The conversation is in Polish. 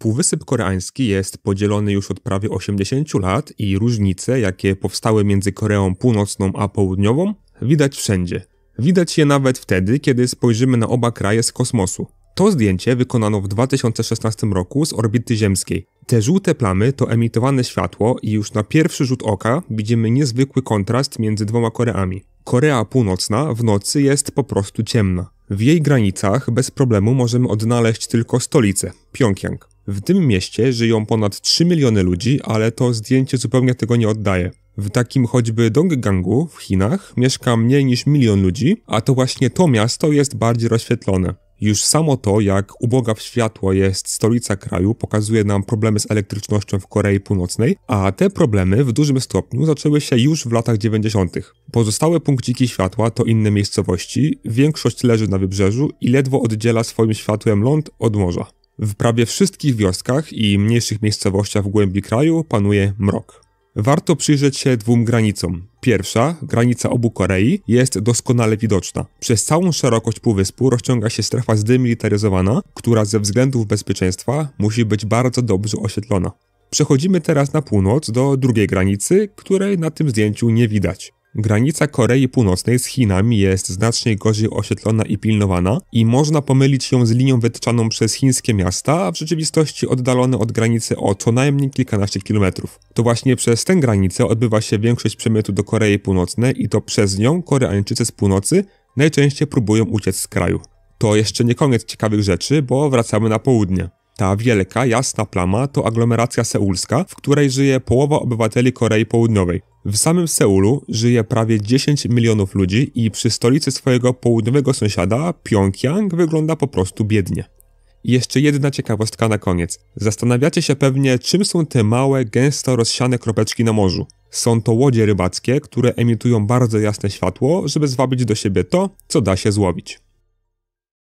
Półwysep Koreański jest podzielony już od prawie 80 lat i różnice, jakie powstały między Koreą Północną a Południową, widać wszędzie. Widać je nawet wtedy, kiedy spojrzymy na oba kraje z kosmosu. To zdjęcie wykonano w 2016 roku z orbity ziemskiej. Te żółte plamy to emitowane światło i już na pierwszy rzut oka widzimy niezwykły kontrast między dwoma Koreami. Korea Północna w nocy jest po prostu ciemna. W jej granicach bez problemu możemy odnaleźć tylko stolicę, Pjongjang. W tym mieście żyją ponad 3 miliony ludzi, ale to zdjęcie zupełnie tego nie oddaje. W takim choćby Donggangu w Chinach mieszka mniej niż milion ludzi, a to właśnie to miasto jest bardziej rozświetlone. Już samo to, jak uboga w światło jest stolica kraju, pokazuje nam problemy z elektrycznością w Korei Północnej, a te problemy w dużym stopniu zaczęły się już w latach 90. Pozostałe punkciki światła to inne miejscowości, większość leży na wybrzeżu i ledwo oddziela swoim światłem ląd od morza. W prawie wszystkich wioskach i mniejszych miejscowościach w głębi kraju panuje mrok. Warto przyjrzeć się dwóm granicom. Pierwsza, granica obu Korei, jest doskonale widoczna. Przez całą szerokość półwyspu rozciąga się strefa zdemilitaryzowana, która ze względów bezpieczeństwa musi być bardzo dobrze osiedlona. Przechodzimy teraz na północ do drugiej granicy, której na tym zdjęciu nie widać. Granica Korei Północnej z Chinami jest znacznie gorzej oświetlona i pilnowana i można pomylić ją z linią wytyczaną przez chińskie miasta, a w rzeczywistości oddalone od granicy o co najmniej kilkanaście kilometrów. To właśnie przez tę granicę odbywa się większość przemytu do Korei Północnej i to przez nią Koreańczycy z północy najczęściej próbują uciec z kraju. To jeszcze nie koniec ciekawych rzeczy, bo wracamy na południe. Ta wielka, jasna plama to aglomeracja seulska, w której żyje połowa obywateli Korei Południowej. W samym Seulu żyje prawie 10 milionów ludzi i przy stolicy swojego południowego sąsiada Pjongjang wygląda po prostu biednie. jeszcze jedna ciekawostka na koniec. Zastanawiacie się pewnie, czym są te małe, gęsto rozsiane kropeczki na morzu. Są to łodzie rybackie, które emitują bardzo jasne światło, żeby zwabić do siebie to, co da się złowić.